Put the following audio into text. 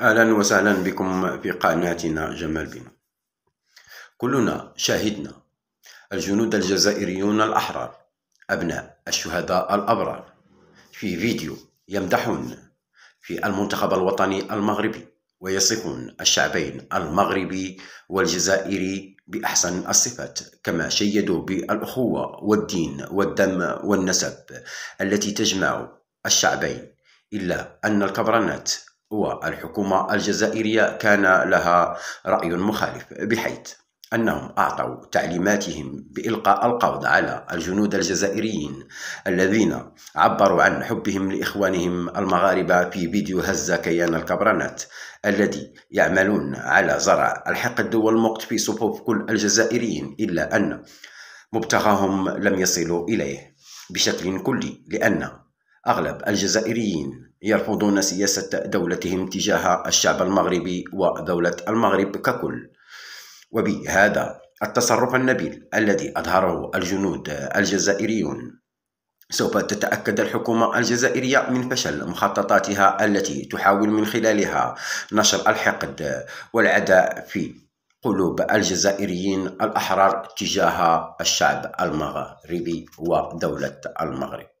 اهلا وسهلا بكم في قناتنا جمال بنا كلنا شاهدنا الجنود الجزائريون الاحرار ابناء الشهداء الابرار في فيديو يمدحون في المنتخب الوطني المغربي ويصفون الشعبين المغربي والجزائري بأحسن الصفات كما شيدوا بالأخوة والدين والدم والنسب التي تجمع الشعبين إلا أن الكبرانات والحكومة الجزائرية كان لها رأي مخالف بحيث أنهم أعطوا تعليماتهم بإلقاء القبض على الجنود الجزائريين الذين عبروا عن حبهم لإخوانهم المغاربة في فيديو هز كيان الكبرانات الذي يعملون على زرع الحقد والمقت في صفوف كل الجزائريين إلا أن مبتغاهم لم يصلوا إليه بشكل كلي لأن أغلب الجزائريين يرفضون سياسة دولتهم تجاه الشعب المغربي ودولة المغرب ككل وبهذا التصرف النبيل الذي أظهره الجنود الجزائريون سوف تتأكد الحكومة الجزائرية من فشل مخططاتها التي تحاول من خلالها نشر الحقد والعداء في قلوب الجزائريين الأحرار تجاه الشعب المغربي ودولة المغرب